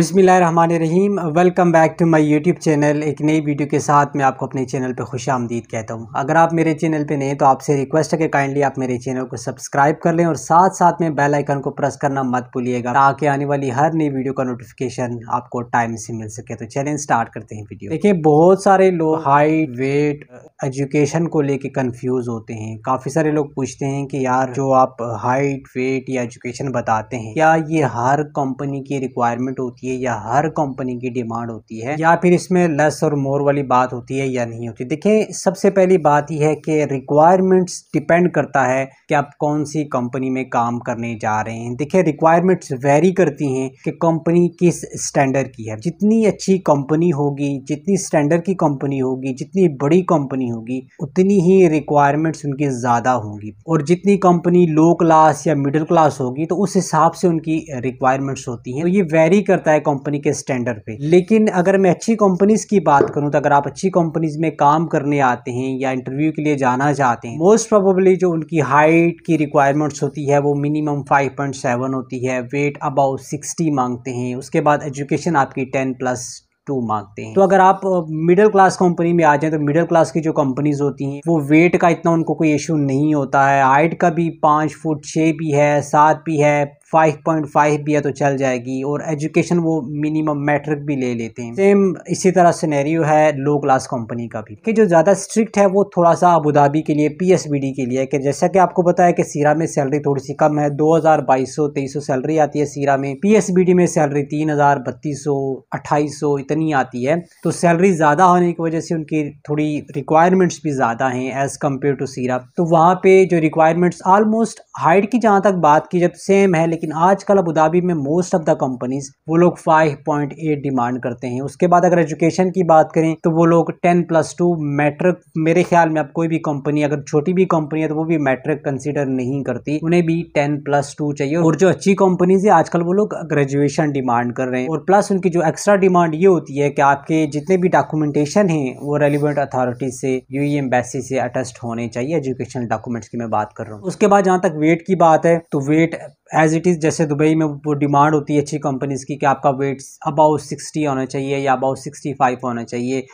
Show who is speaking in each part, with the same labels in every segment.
Speaker 1: Rahim welcome back to my YouTube channel एक नई video के साथ मैं आपको अपने चैनल पर खुश आमदीद कहता हूँ अगर आप मेरे चैनल पे नए तो आपसे रिक्वेस्ट है कि काइंडली आप मेरे चैनल को सब्सक्राइब कर लें और साथ साथ में बेल आइकन को प्रेस करना मत भूलिएगा ताकि आने वाली हर नई वीडियो का नोटिफिकेशन आपको टाइम से मिल सके तो चैलेंज स्टार्ट करते हैं वीडियो देखिए बहुत सारे लोग हाइट वेट एजुकेशन को लेकर कन्फ्यूज होते हैं काफ़ी सारे लोग पूछते हैं कि यार जो आप हाइट वेट या एजुकेशन बताते हैं क्या ये हर कंपनी की रिक्वायरमेंट होती है होती है या हर कंपनी की डिमांड होती है या फिर इसमें लेस और मोर वाली बात होती है या नहीं होती देखिए सबसे पहली बात यह है कि रिक्वायरमेंट्स डिपेंड करता है कि आप कौन सी कंपनी में काम करने जा रहे हैं देखिए रिक्वायरमेंट्स वेरी करती हैं कि कंपनी किस स्टैंडर्ड की है जितनी अच्छी कंपनी होगी जितनी स्टैंडर्ड की कंपनी होगी जितनी बड़ी कंपनी होगी उतनी ही रिक्वायरमेंट्स उनकी ज़्यादा होंगी और जितनी कंपनी लो क्लास या मिडिल क्लास होगी तो उस हिसाब से उनकी रिक्वायरमेंट्स होती हैं तो ये वेरी करता है है कंपनी के स्टैंडर्ड पे लेकिन अगर मैं अच्छी कंपनीज की बात करूं तो अगर आप अच्छी कंपनीज में काम करने आते हैं या इंटरव्यू के लिए जाना चाहते हैं मोस्ट प्रोबेबली जो उनकी हाइट की रिक्वायरमेंट्स होती है वो मिनिमम 5.7 होती है वेट अबाउट 60 मांगते हैं उसके बाद एजुकेशन आपकी 10 प्लस टू मांगते हैं तो अगर आप मिडिल क्लास कंपनी में आ जाए तो मिडिल क्लास की जो कंपनीज होती हैं वो वेट का इतना उनको कोई इशू नहीं होता है हाइट का भी पाँच फुट छः भी है सात भी है 5.5 भी है तो चल जाएगी और एजुकेशन वो मिनिमम मैट्रिक भी ले लेते हैं सेम इसी तरह सिनेरियो है लो क्लास कंपनी का भी कि जो ज़्यादा स्ट्रिक्ट है वो थोड़ा सा अबूधाबी के लिए पी के लिए कि जैसा कि आपको बताया कि सीरा में सैलरी थोड़ी सी कम है दो हज़ार बाईस सौ तेईस सौ सैलरी आती है सीरा में पी में सैलरी तीन हज़ार बत्तीस सौ अट्ठाईस सौ इतनी आती है तो सैलरी ज़्यादा होने की वजह से उनकी थोड़ी रिक्वायरमेंट्स भी ज़्यादा हैं एज़ कम्पेयर टू सीरा तो वहाँ पर जो रिक्वायरमेंट्स आलमोस्ट हाइट की जहाँ तक बात की जब सेम है लेकिन लेकिन आजकल अबू में मोस्ट ऑफ द कंपनीज वो लोग 5.8 डिमांड करते हैं उसके बाद अगर एजुकेशन की बात करें तो वो लोग 10 प्लस टू मैट्रिक मेरे ख्याल में अब कोई भी कंपनी अगर छोटी भी कंपनी है तो वो भी मैट्रिक कंसिडर नहीं करती उन्हें भी टेन प्लस टू चाहिए और जो अच्छी कंपनीज है आजकल वो लोग ग्रेजुएशन डिमांड कर रहे हैं और प्लस उनकी जो एक्स्ट्रा डिमांड ये होती है कि आपके जितने भी डॉक्यूमेंटेशन है वो रेलिवेंट अथॉरिटी से यू एम्बेसी e से अटेस्ट होने चाहिए एजुकेशन डॉक्यूमेंट्स की मैं बात कर रहा हूँ उसके बाद जहां तक वेट की बात है तो वेट एज़ इट इज़ जैसे दुबई में वो डिमांड होती है अच्छी कंपनीज़ की कि आपका वेट अबाउट सिक्सटी होना चाहिए या अबाउट सिक्सटी फाइव होना चाहिए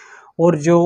Speaker 1: और जो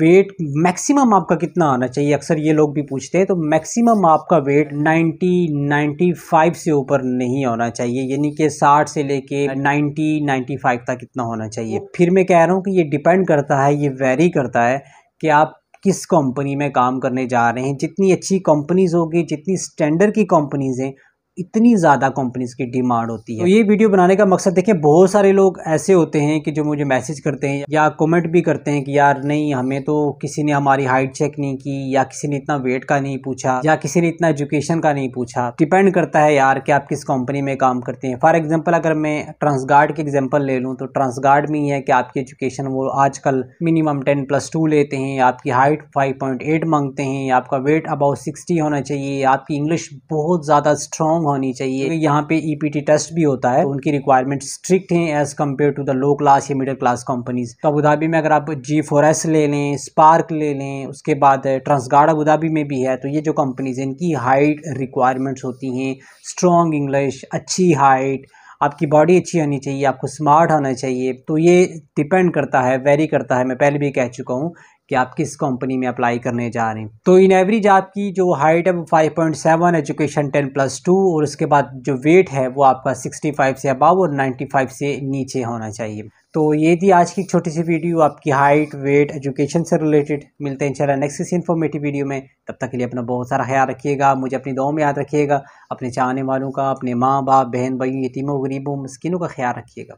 Speaker 1: वेट मैक्सिमम आपका कितना आना चाहिए अक्सर ये लोग भी पूछते हैं तो मैक्सिमम आपका वेट 90 95 से ऊपर नहीं होना चाहिए यानी कि 60 से लेके 90 95 तक कितना होना चाहिए फिर मैं कह रहा हूँ कि ये डिपेंड करता है ये वेरी करता है कि आप किस कंपनी में काम करने जा रहे हैं जितनी अच्छी कंपनीज़ होगी जितनी स्टैंडर्ड की कंपनीज़ हैं इतनी ज़्यादा कंपनीज़ की डिमांड होती है तो ये वीडियो बनाने का मकसद देखें बहुत सारे लोग ऐसे होते हैं कि जो मुझे मैसेज करते हैं या कमेंट भी करते हैं कि यार नहीं हमें तो किसी ने हमारी हाइट चेक नहीं की या किसी ने इतना वेट का नहीं पूछा या किसी ने इतना एजुकेशन का नहीं पूछा डिपेंड करता है यार कि आप किस कंपनी में काम करते हैं फॉर एग्जाम्पल अगर मैं ट्रांसगार्ड की एग्जाम्पल ले लूँ तो ट्रांसगार्ड में ही है कि आपकी एजुकेशन वो आजकल मिनिमम टेन प्लस टू लेते हैं आपकी हाइट फाइव पॉइंट एट मांगते हैं आपका वेट अबाउट सिक्सटी होना चाहिए आपकी इंग्लिश बहुत ज़्यादा स्ट्रॉन्ग होनी चाहिए क्योंकि तो यहाँ पे ईपीटी e टेस्ट भी होता है तो उनकी रिक्वायरमेंट स्ट्रिक्ट है as compare to the low class या मिडिल क्लास कंपनीज तो अबूधाबी में अगर आप जी फोर एस ले लें स्पार्क ले लें उसके बाद ट्रांसगार्ड eh, अबूधाबी में भी है तो ये जो कंपनीज है इनकी हाइट रिक्वायरमेंट्स होती हैं स्ट्रॉन्ग इंग्लिश अच्छी हाइट आपकी बॉडी अच्छी होनी चाहिए आपको स्मार्ट होना चाहिए तो ये डिपेंड करता है वेरी करता है मैं पहले भी कह चुका हूँ कि आप किस कंपनी में अप्लाई करने जा रहे हैं तो इन एवरेज आपकी जो हाइट है वो 5.7 एजुकेशन 10 प्लस टू और उसके बाद जो वेट है वो आपका 65 से अबाव और 95 से नीचे होना चाहिए तो ये थी आज की छोटी सी वीडियो आपकी हाइट वेट एजुकेशन से रिलेटेड मिलते हैं चला नेक्स्ट इस इन्फॉर्मेटिव वीडियो में तब तक के लिए अपना बहुत सारा ख्याल रखिएगा मुझे अपनी दो में याद रखिएगा अपने चाहने वालों का अपने माँ बाप बहन भाई यतीमों गरीबों मस्किनों का ख्याल रखिएगा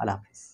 Speaker 1: अल्लाह हाफिज़